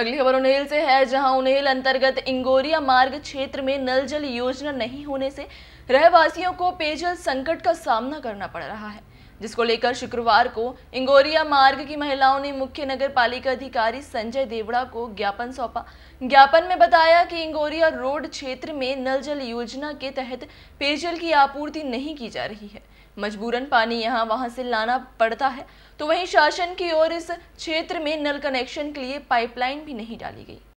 अगली खबर उन्हेल से है जहां उन्हेल अंतर्गत इंगोरिया मार्ग क्षेत्र में नल जल योजना नहीं होने से रहवासियों को पेयजल संकट का सामना करना पड़ रहा है जिसको लेकर शुक्रवार को इंगोरिया मार्ग की महिलाओं ने मुख्य नगर पालिका अधिकारी संजय देवड़ा को ज्ञापन सौंपा ज्ञापन में बताया कि इंगोरिया रोड क्षेत्र में नल जल योजना के तहत पेयजल की आपूर्ति नहीं की जा रही है मजबूरन पानी यहाँ वहाँ से लाना पड़ता है तो वहीं शासन की ओर इस क्षेत्र में नल कनेक्शन के लिए पाइपलाइन भी नहीं डाली गई